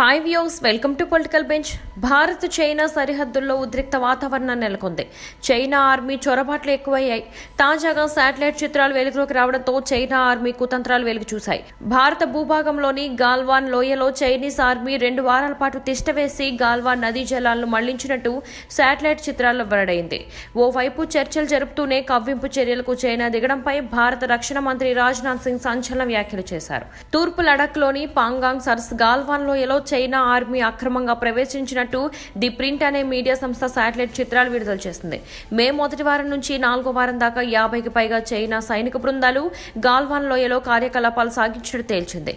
hi views welcome to political bench Bharat China సరిహద్దుల్లో ఉద్రిక్త వాతావరణం నెలకొంది చైనా ఆర్మీ చొరబాట్లు ఎక్కువయ్యాయి తాజాగా శాటిలైట్ చిత్రాలు వెలుగులోకి రావడంతో చైనా ఆర్మీ కుతంత్రాలు వెలుగు చూశాయి భారత భూభాగంలోని గాల్వాన్ లోయలో చైనీస్ ఆర్మీ రెండు వారాల పాటు తిష్టవేసి గాల్వాన్ నదీ జలాలను మళ్లించినట్టు శాటిలైట్ చిత్రాల్లో వెల్లడైంది ఓవైపు చర్చలు జరుపుతూనే కవ్వింపు చర్యలకు చైనా దిగడంపై భారత రక్షణ మంత్రి రాజ్నాథ్ సింగ్ సంచలన వ్యాఖ్యలు చేశారు తూర్పు లడఖ్లోని పాంగాంగ్ సర్స్ గాల్వాన్ లోయలో చైనా ఆర్మీ అక్రమంగా ప్రవేశించినట్టు ది ప్రింట్ అనే మీడియా సంస్థ శాటిలైట్ చిత్రాలు విడుదల చేసింది మే మొదటి వారం నుంచి నాలుగో వారం దాకా యాభైకి పైగా చైనా సైనిక బృందాలు గాల్వాన్ లోయలో కార్యకలాపాలు సాగించినట్టు తేల్చింది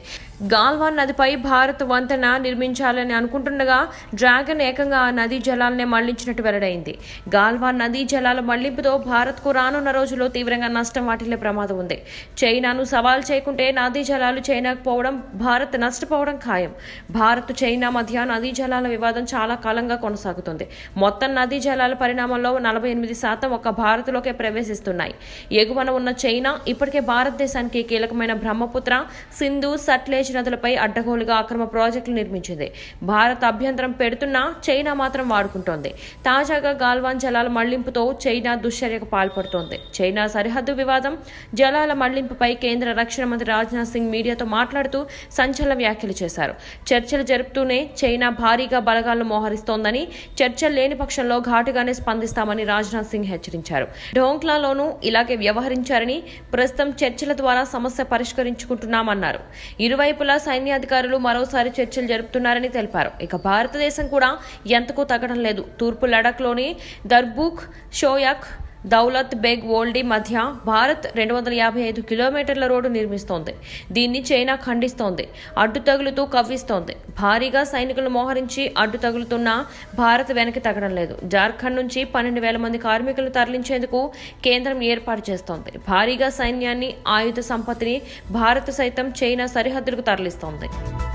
గాల్వాన్ నదిపై భారత్ వంతెన నిర్మించాలని అనుకుంటుండగా డ్రాగన్ ఏకంగా నదీ జలాలనే మళ్లించినట్టు వెల్లడైంది గాల్వాన్ నదీ జలాల మళ్లింపుతో భారత్కు రానున్న రోజుల్లో తీవ్రంగా నష్టం వాటిల్లే ప్రమాదం ఉంది చైనాను సవాల్ చేయకుంటే నదీ జలాలు చైనాకు పోవడం భారత్ నష్టపోవడం ఖాయం భారత్ భారత్ చైనా మధ్య నదీ జలాల వివాదం చాలా కాలంగా కొనసాగుతుంది మొత్తం నదీ జలాల పరిణామంలో నలభై ఎనిమిది శాతం ఒక భారత్లోకే ప్రవేశిస్తున్నాయి ఎగువన ఉన్న చైనా ఇప్పటికే భారతదేశానికి కీలకమైన బ్రహ్మపుత్ర సింధు సట్లేజ్ నదులపై అడ్డగోలుగా అక్రమ ప్రాజెక్టులు నిర్మించింది భారత్ అభ్యంతరం పెడుతున్నా చైనా మాత్రం వాడుకుంటోంది తాజాగా గాల్వాన్ జలాల మళ్లింపుతో చైనా దుశ్చర్యకు పాల్పడుతోంది చైనా సరిహద్దు వివాదం జలాల మళ్లింపుపై కేంద్ర రక్షణ మంత్రి రాజ్నాథ్ సింగ్ మీడియాతో మాట్లాడుతూ సంచలన వ్యాఖ్యలు చేశారు చర్చలు చర్చలు జరుపుతూనే చైనా భారీగా బలగాలను మోహరిస్తోందని చర్చలు లేని పక్షంలో ఘాటుగానే స్పందిస్తామని రాజ్నాథ్ సింగ్ హెచ్చరించారు ఢోంక్లాలోనూ ఇలాగే వ్యవహరించారని ప్రస్తుతం చర్చల ద్వారా సమస్య పరిష్కరించుకుంటున్నామన్నారు ఇరువైపులా సైన్యాధికారులు మరోసారి చర్చలు జరుపుతున్నారని తెలిపారు ఇక భారతదేశం కూడా ఎంతకు తగ్గడం లేదు తూర్పు లడఖ్లోని దర్బూక్ షోయాక్ దౌలత్ బెగ్ ఓల్డీ మధ్య భారత్ రెండు వందల యాభై ఐదు కిలోమీటర్ల రోడ్డు నిర్మిస్తోంది దీన్ని చైనా ఖండిస్తోంది అడ్డు తగులుతూ కవ్విస్తోంది భారీగా సైనికులు మోహరించి అడ్డు తగులుతున్న భారత్ వెనక్కి తగ్గడం లేదు జార్ఖండ్ నుంచి పన్నెండు వేల మంది కార్మికులను తరలించేందుకు కేంద్రం ఏర్పాటు చేస్తోంది భారీగా సైన్యాన్ని ఆయుధ సంపత్తిని భారత్ సైతం చైనా సరిహద్దులకు తరలిస్తోంది